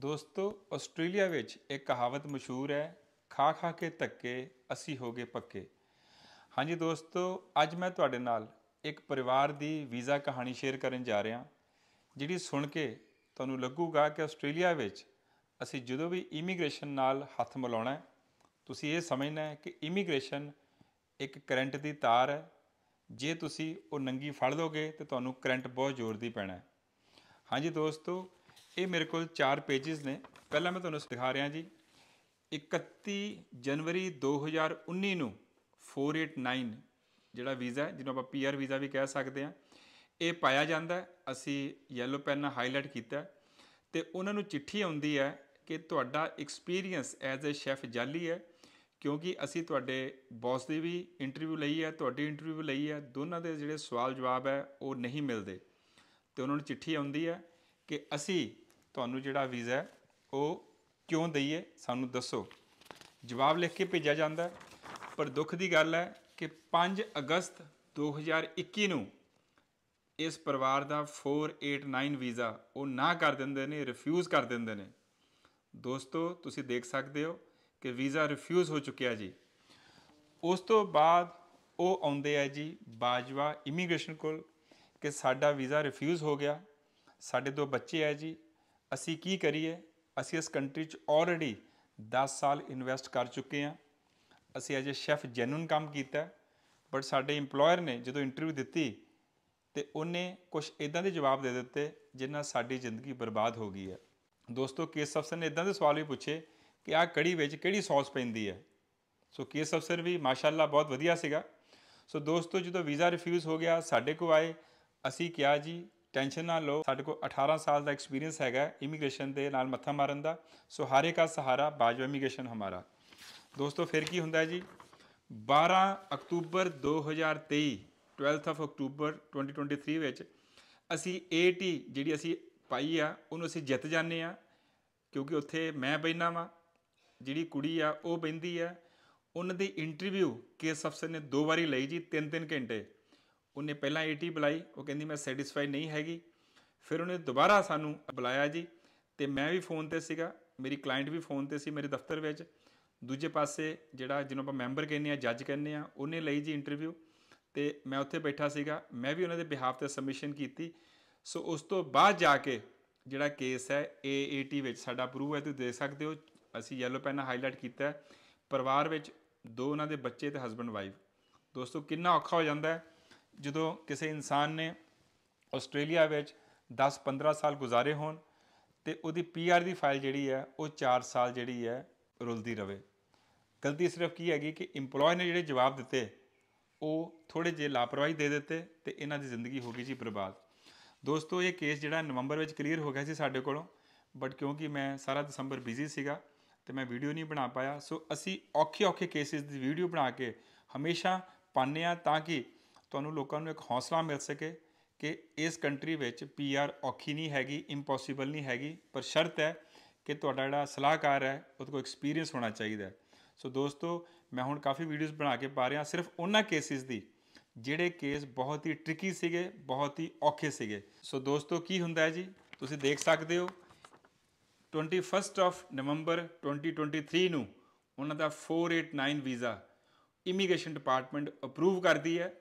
ਦੋਸਤੋ ਆਸਟ੍ਰੇਲੀਆ ਵਿੱਚ ਇੱਕ ਕਹਾਵਤ ਮਸ਼ਹੂਰ ਹੈ ਖਾ ਖਾ ਕੇ ਧੱਕੇ ਅਸੀਂ ਹੋ ਗਏ ਪੱਕੇ ਹਾਂਜੀ ਦੋਸਤੋ ਅੱਜ ਮੈਂ ਤੁਹਾਡੇ ਨਾਲ ਇੱਕ ਪਰਿਵਾਰ ਦੀ ਵੀਜ਼ਾ ਕਹਾਣੀ ਸ਼ੇਅਰ ਕਰਨ ਜਾ ਰਿਹਾ ਜਿਹੜੀ ਸੁਣ ਕੇ ਤੁਹਾਨੂੰ ਲੱਗੂਗਾ ਕਿ ਆਸਟ੍ਰੇਲੀਆ ਵਿੱਚ ਅਸੀਂ ਜਦੋਂ ਵੀ ਇਮੀਗ੍ਰੇਸ਼ਨ ਨਾਲ ਹੱਥ ਮਿਲਾਉਣਾ ਹੈ ਤੁਸੀਂ ਇਹ ਸਮਝਣਾ ਹੈ ਕਿ ਇਮੀਗ੍ਰੇਸ਼ਨ ਇੱਕ ਕਰੰਟ ਦੀ ਤਾਰ ਹੈ ਜੇ ਤੁਸੀਂ ਉਹ ਨੰਗੀ ਫੜ ਲੋਗੇ ਤੇ ਤੁਹਾਨੂੰ ਕਰੰਟ ਬਹੁਤ ਜ਼ੋਰ ਦੀ ਪੈਣਾ ਹੈ ਹਾਂਜੀ ਦੋਸਤੋ ਇਹ ਮੇਰੇ ਕੋਲ 4 ਪੇजेस ਨੇ ਪਹਿਲਾਂ ਮੈਂ ਤੁਹਾਨੂੰ ਦਿਖਾ ਰਿਹਾ ਜੀ 31 ਜਨਵਰੀ 2019 ਨੂੰ 489 ਜਿਹੜਾ ਵੀਜ਼ਾ ਹੈ ਜਿਹਨੂੰ ਆਪਾਂ ਪੀਆਰ ਵੀਜ਼ਾ ਵੀ ਕਹਿ ਸਕਦੇ ਆ ਇਹ ਪਾਇਆ ਜਾਂਦਾ ਅਸੀਂ ਯੈਲੋ ਪੈਨ ਨਾਲ ਹਾਈਲਾਈਟ ਕੀਤਾ ਤੇ ਉਹਨਾਂ ਨੂੰ ਚਿੱਠੀ ਆਉਂਦੀ ਹੈ ਕਿ ਤੁਹਾਡਾ ਐਕਸਪੀਰੀਅੰਸ ਐਜ਼ ਅ ਸ਼ੈਫ ਜਾਲੀ ਹੈ ਕਿਉਂਕਿ ਅਸੀਂ ਤੁਹਾਡੇ ਬੌਸ ਦੀ ਵੀ ਇੰਟਰਵਿਊ ਲਈ ਹੈ ਤੁਹਾਡੀ ਇੰਟਰਵਿਊ ਲਈ ਹੈ ਦੋਨਾਂ ਦੇ ਜਿਹੜੇ ਸਵਾਲ ਜਵਾਬ ਹੈ ਉਹ ਨਹੀਂ ਮਿਲਦੇ ਤੇ ਉਹਨਾਂ ਨੂੰ ਚਿੱਠੀ ਆਉਂਦੀ ਹੈ ਕਿ ਅਸੀਂ ਤੁਹਾਨੂੰ ਜਿਹੜਾ ਵੀਜ਼ਾ ਹੈ ਉਹ ਕਿਉਂ ਦਈਏ ਸਾਨੂੰ ਦੱਸੋ ਜਵਾਬ ਲਿਖ ਕੇ ਭੇਜਿਆ ਜਾਂਦਾ ਹੈ ਪਰ ਦੁੱਖ ਦੀ ਗੱਲ ਹੈ ਕਿ 5 ਅਗਸਤ 2021 ਨੂੰ ਇਸ ਪਰਿਵਾਰ ਦਾ 489 ਵੀਜ਼ਾ ਉਹ ਨਾ ਕਰ ਦਿੰਦੇ ਨੇ ਰਿਫਿਊਜ਼ ਕਰ ਦਿੰਦੇ ਨੇ ਦੋਸਤੋ ਤੁਸੀਂ ਦੇਖ ਸਕਦੇ ਹੋ ਕਿ ਵੀਜ਼ਾ ਰਿਫਿਊਜ਼ ਹੋ ਚੁੱਕਿਆ ਜੀ ਉਸ ਤੋਂ ਬਾਅਦ ਉਹ ਆਉਂਦੇ ਆ ਜੀ ਬਾਜਵਾ ਇਮੀਗ੍ਰੇਸ਼ਨ ਕੋਲ ਕਿ ਸਾਡਾ ਵੀਜ਼ਾ ਰਿਫਿਊਜ਼ ਹੋ ਗਿਆ ਸਾਡੇ ਦੋ ਬੱਚੇ ਆ ਜੀ ਅਸੀਂ ਕੀ ਕਰੀਏ ਅਸੀਂ ਇਸ ਕੰਟਰੀ 'ਚ ਆਲਰੇਡੀ 10 ਸਾਲ ਇਨਵੈਸਟ ਕਰ ਚੁੱਕੇ ਹਾਂ ਅਸੀਂ ਅਜੇ ਸ਼ੈਫ ਜੈਨੂਨ ਕੰਮ ਕੀਤਾ ਪਰ ਸਾਡੇ EMPLOYER ਨੇ ਜਦੋਂ ਇੰਟਰਵਿਊ ਦਿੱਤੀ ਤੇ ਉਹਨੇ ਕੁਝ ਇਦਾਂ ਦੇ ਜਵਾਬ ਦੇ ਦਿੱਤੇ ਜਿਨ੍ਹਾਂ ਸਾਡੀ ਜ਼ਿੰਦਗੀ ਬਰਬਾਦ ਹੋ ਗਈ ਹੈ ਦੋਸਤੋ ਕੇਸ ਅਫਸਰ ਨੇ ਇਦਾਂ ਦੇ ਸਵਾਲ ਵੀ ਪੁੱਛੇ ਕਿ ਆਹ ਕੜੀ ਵਿੱਚ ਕਿਹੜੀ ਸੌਸ ਪੈਂਦੀ ਹੈ ਸੋ ਕੇਸ ਅਫਸਰ ਵੀ ਮਾਸ਼ਾਅੱਲਾ ਬਹੁਤ ਵਧੀਆ ਸੀਗਾ ਸੋ ਦੋਸਤੋ ਜਦੋਂ ਵੀਜ਼ਾ ਰਿਫਿਊਜ਼ ਹੋ ਗਿਆ ਸਾਡੇ ਕੋ ਆਏ ਅਸੀਂ ਕਿਹਾ ਜੀ ਟੈਨਸ਼ਨ ਨਾ ਲਓ ਸਾਡੇ ਕੋਲ 18 ਸਾਲ ਦਾ ਐਕਸਪੀਰੀਅੰਸ ਹੈਗਾ ਇਮੀਗ੍ਰੇਸ਼ਨ ਦੇ ਨਾਲ ਮੱਥਾ ਮਾਰਨ ਦਾ ਸੋ ਹਾਰੇ ਕਾ ਸਹਾਰਾ ਬਾਜਵਾ ਇਮੀਗ੍ਰੇਸ਼ਨ ਹਮਾਰਾ ਦੋਸਤੋ ਫਿਰ ਕੀ ਹੁੰਦਾ ਜੀ 12 ਅਕਤੂਬਰ 2023 12th ਆਫ ਅਕਤੂਬਰ 2023 ਵਿੱਚ ਅਸੀਂ ਏਟੀ ਜਿਹੜੀ ਅਸੀਂ ਪਾਈ ਆ ਉਹਨੂੰ ਅਸੀਂ ਜਿੱਤ ਜਾਂਦੇ ਆ ਕਿਉਂਕਿ ਉੱਥੇ ਮੈਂ ਬੈਨਾ ਵਾਂ ਜਿਹੜੀ ਕੁੜੀ ਆ ਉਹ ਬੈਂਦੀ ਆ ਉਹਨਾਂ ਦੀ ਇੰਟਰਵਿਊ ਕੇਸ ਅਫਸਰ ਨੇ ਦੋ ਵਾਰੀ ਲਈ ਜੀ 3-3 ਘੰਟੇ ਉਹਨੇ ਪਹਿਲਾਂ 80 ਬੁਲਾਈ ਉਹ ਕਹਿੰਦੀ ਮੈਂ ਸੈਟੀਸਫਾਈ ਨਹੀਂ ਹੈਗੀ ਫਿਰ ਉਹਨੇ ਦੁਬਾਰਾ ਸਾਨੂੰ ਬੁਲਾਇਆ ਜੀ ਤੇ ਮੈਂ ਵੀ ਫੋਨ ਤੇ ਸੀਗਾ ਮੇਰੀ ਕਲਾਇੰਟ ਵੀ ਫੋਨ ਤੇ ਸੀ ਮੇਰੇ ਦਫ਼ਤਰ ਵਿੱਚ ਦੂਜੇ ਪਾਸੇ ਜਿਹੜਾ ਜਿਹਨੂੰ ਆਪਾਂ ਮੈਂਬਰ ਕਹਿੰਦੇ ਆ ਜੱਜ ਕਹਿੰਦੇ ਆ ਉਹਨੇ ਲਈ ਜੀ ਇੰਟਰਵਿਊ ਤੇ ਮੈਂ ਉੱਥੇ ਬੈਠਾ ਸੀਗਾ ਮੈਂ ਵੀ ਉਹਨਾਂ ਦੇ ਬਿਹਾਫ ਤੇ ਸਬਮਿਸ਼ਨ ਕੀਤੀ ਸੋ ਉਸ ਤੋਂ ਬਾਅਦ ਜਾ ਕੇ ਜਿਹੜਾ ਕੇਸ ਹੈ AAT ਵਿੱਚ ਸਾਡਾ ਅਪਰੂਵ ਹੈ ਤੁਸੀਂ ਦੇਖ ਸਕਦੇ ਹੋ ਅਸੀਂ ਯੈਲੋ ਪੈਨ ਨਾਲ ਹਾਈਲਾਈਟ ਕੀਤਾ ਹੈ ਪਰਿਵਾਰ ਵਿੱਚ ਦੋ ਉਹਨਾਂ ਦੇ ਬੱਚੇ ਤੇ ਹਸਬੰਡ ਵਾਈਫ ਦੋਸਤੋ ਕਿੰਨਾ ਔਖਾ ਹੋ ਜਾਂਦਾ ਹੈ ਜਦੋਂ ਕਿਸੇ ਇਨਸਾਨ ਨੇ ਆਸਟ੍ਰੇਲੀਆ ਵਿੱਚ 10-15 ਸਾਲ ਗੁਜ਼ਾਰੇ ਹੋਣ ਤੇ ਉਹਦੀ ਪੀਆਰ ਦੀ ਫਾਈਲ ਜਿਹੜੀ ਹੈ ਉਹ 4 ਸਾਲ ਜਿਹੜੀ ਹੈ ਰੁਲਦੀ ਰਵੇ ਗਲਤੀ ਸਿਰਫ ਕੀ ਹੈਗੀ ਕਿ EMPLOYE ਨੇ ਜਿਹੜੇ ਜਵਾਬ ਦਿੱਤੇ ਉਹ ਥੋੜੇ ਜੇ ਲਾਪਰਵਾਹੀ ਦੇ ਦਿੱਤੇ ਤੇ ਇਹਨਾਂ ਦੀ ਜ਼ਿੰਦਗੀ ਹੋ ਗਈ ਜੀ ਬਰਬਾਦ ਦੋਸਤੋ ਇਹ ਕੇਸ ਜਿਹੜਾ ਨਵੰਬਰ ਵਿੱਚ ਕਲੀਅਰ ਹੋ ਗਿਆ ਸੀ ਸਾਡੇ ਕੋਲੋਂ ਬਟ ਕਿਉਂਕਿ ਮੈਂ ਸਾਰਾ ਦਸੰਬਰ ਬਿਜ਼ੀ ਸੀਗਾ ਤੇ ਮੈਂ ਵੀਡੀਓ ਨਹੀਂ ਬਣਾ ਪਾਇਆ ਸੋ ਅਸੀਂ ਔਖੇ ਔਖੇ ਕੇਸਿਸ ਦੀ ਵੀਡੀਓ ਬਣਾ ਕੇ ਹਮੇਸ਼ਾ ਪਾਣਿਆ ਆ ਤਾਂ ਕਿ ਤੁਹਾਨੂੰ ਲੋਕਾਂ ਨੂੰ ਇੱਕ ਹੌਸਲਾ ਮਿਲ ਸਕੇ ਕਿ ਇਸ ਕੰਟਰੀ ਵਿੱਚ ਪੀਆਰ ਔਖੀ ਨਹੀਂ ਹੈਗੀ ਇੰਪੋਸੀਬਲ ਨਹੀਂ ਹੈਗੀ ਪਰ ਸ਼ਰਤ ਹੈ ਕਿ ਤੁਹਾਡਾ ਜਿਹੜਾ ਸਲਾਹਕਾਰ ਹੈ ਉਹਦੇ ਕੋਲ ਐਕਸਪੀਰੀਅੰਸ ਹੋਣਾ ਚਾਹੀਦਾ ਹੈ ਸੋ ਦੋਸਤੋ ਮੈਂ ਹੁਣ ਕਾਫੀ ਵੀਡੀਓਜ਼ ਬਣਾ ਕੇ ਪਾ ਰਿਹਾ ਸਿਰਫ ਉਹਨਾਂ ਕੇਸਿਸ ਦੀ ਜਿਹੜੇ ਕੇਸ ਬਹੁਤ ਹੀ ਟ੍ਰਿਕੀ ਸੀਗੇ ਬਹੁਤ ਹੀ ਔਖੇ ਸੀਗੇ ਸੋ ਦੋਸਤੋ ਕੀ ਹੁੰਦਾ ਹੈ ਜੀ ਤੁਸੀਂ ਦੇਖ ਸਕਦੇ ਹੋ 21st ਆਫ ਨਵੰਬਰ 2023 ਨੂੰ ਉਹਨਾਂ ਦਾ 489 ਵੀਜ਼ਾ ਇਮੀਗ੍ਰੇਸ਼ਨ ਡਿਪਾਰਟਮੈਂਟ ਅਪਰੂਵ ਕਰਦੀ ਹੈ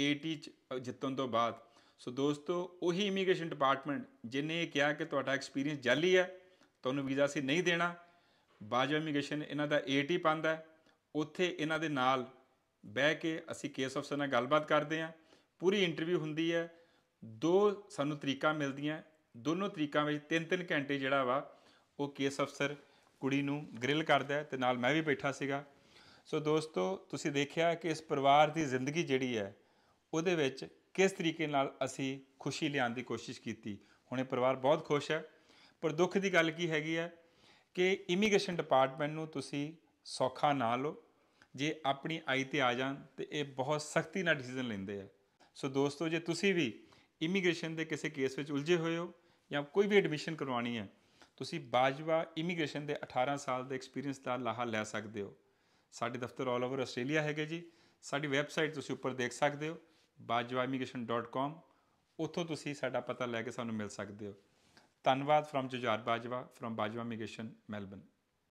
80 ਚ ਜਿੱਤਣ ਤੋਂ ਬਾਅਦ ਸੋ ਦੋਸਤੋ ਉਹੀ ਇਮੀਗ੍ਰੇਸ਼ਨ ਡਿਪਾਰਟਮੈਂਟ ਜਿਨੇ ਕਿਹਾ ਕਿ ਤੁਹਾਡਾ ਐਕਸਪੀਰੀਅੰਸ ਜਾਲੀ ਹੈ ਤੁਹਾਨੂੰ ਵੀਜ਼ਾ ਸੀ ਨਹੀਂ ਦੇਣਾ ਬਾਜਵਾ ਇਮੀਗ੍ਰੇਸ਼ਨ ਇਹਨਾਂ ਦਾ 80 ਪਾਉਂਦਾ ਉੱਥੇ ਇਹਨਾਂ ਦੇ ਨਾਲ ਬਹਿ ਕੇ ਅਸੀਂ ਕੇਸ ਅਫਸਰ ਨਾਲ ਗੱਲਬਾਤ ਕਰਦੇ ਹਾਂ ਪੂਰੀ ਇੰਟਰਵਿਊ ਹੁੰਦੀ ਹੈ ਦੋ ਸਾਨੂੰ ਤਰੀਕਾ ਮਿਲਦੀਆਂ ਦੋਨੋਂ ਤਰੀਕਾਂ ਵਿੱਚ ਤਿੰਨ ਤਿੰਨ ਘੰਟੇ ਜਿਹੜਾ ਵਾ ਉਹ ਕੇਸ ਅਫਸਰ ਕੁੜੀ ਨੂੰ ਗ੍ਰਿਲ ਕਰਦਾ ਤੇ ਨਾਲ ਮੈਂ ਵੀ ਬੈਠਾ ਸੀਗਾ ਸੋ ਦੋਸਤੋ ਤੁਸੀਂ ਦੇਖਿਆ ਕਿ ਇਸ ਪਰਿਵਾਰ ਦੀ ਜ਼ਿੰਦਗੀ ਜਿਹੜੀ ਹੈ ਉਹਦੇ ਵਿੱਚ ਕਿਸ ਤਰੀਕੇ ਨਾਲ ਅਸੀਂ ਖੁਸ਼ੀ ਲਿਆਉਣ ਦੀ ਕੋਸ਼ਿਸ਼ ਕੀਤੀ ਹੁਣ ਇਹ ਪਰਿਵਾਰ ਬਹੁਤ ਖੁਸ਼ ਹੈ ਪਰ ਦੁੱਖ ਦੀ ਗੱਲ ਕੀ ਹੈਗੀ ਹੈ ਕਿ ਇਮੀਗ੍ਰੇਸ਼ਨ ਡਿਪਾਰਟਮੈਂਟ ਨੂੰ ਤੁਸੀਂ ਸੌਖਾ ਨਾ ਲਓ ਜੇ ਆਪਣੀ ਆਈ ਤੇ ਆ ਜਾਣ ਤੇ ਇਹ ਬਹੁਤ ਸਖਤੀ ਨਾਲ ਡਿਸੀਜਨ ਲੈਂਦੇ ਆ ਸੋ ਦੋਸਤੋ ਜੇ ਤੁਸੀਂ ਵੀ ਇਮੀਗ੍ਰੇਸ਼ਨ ਦੇ ਕਿਸੇ ਕੇਸ ਵਿੱਚ ਉਲਝੇ ਹੋਏ ਹੋ ਜਾਂ ਕੋਈ ਵੀ ਐਡਮਿਸ਼ਨ ਕਰਵਾਉਣੀ ਹੈ ਤੁਸੀਂ ਬਾਜਵਾ ਇਮੀਗ੍ਰੇਸ਼ਨ ਦੇ 18 ਸਾਲ ਦੇ ਐਕਸਪੀਰੀਅੰਸ ਦਾ ਲਾਹਾ ਲੈ ਸਕਦੇ ਹੋ ਸਾਡੇ ਦਫ਼ਤਰ ਆਲ ਓਵਰ ਆਸਟ੍ਰੇਲੀਆ ਹੈਗੇ ਜੀ ਸਾਡੀ ਵੈਬਸਾਈਟ ਤੁਸੀਂ ਉੱਪਰ ਦੇਖ ਸਕਦੇ ਹੋ bajwaimigration.com ਉੱਥੋਂ ਤੁਸੀਂ ਸਾਡਾ ਪਤਾ ਲੈ ਕੇ ਸਾਨੂੰ ਮਿਲ ਸਕਦੇ ਹੋ ਧੰਨਵਾਦ firm Jujhar Bajwa firm Bajwa immigration Melbourne